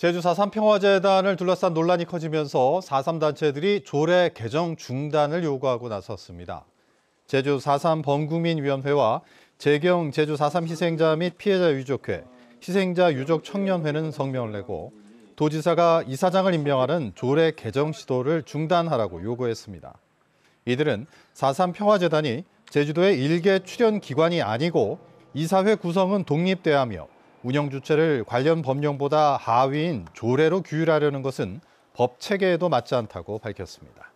제주 4.3 평화재단을 둘러싼 논란이 커지면서 4.3 단체들이 조례 개정 중단을 요구하고 나섰습니다. 제주 4.3 범국민위원회와 재경 제주 4.3 희생자 및 피해자 유족회, 희생자 유족 청년회는 성명을 내고 도지사가 이사장을 임명하는 조례 개정 시도를 중단하라고 요구했습니다. 이들은 4.3 평화재단이 제주도의 일개 출연 기관이 아니고 이사회 구성은 독립돼야 하며 운영 주체를 관련 법령보다 하위인 조례로 규율하려는 것은 법 체계에도 맞지 않다고 밝혔습니다.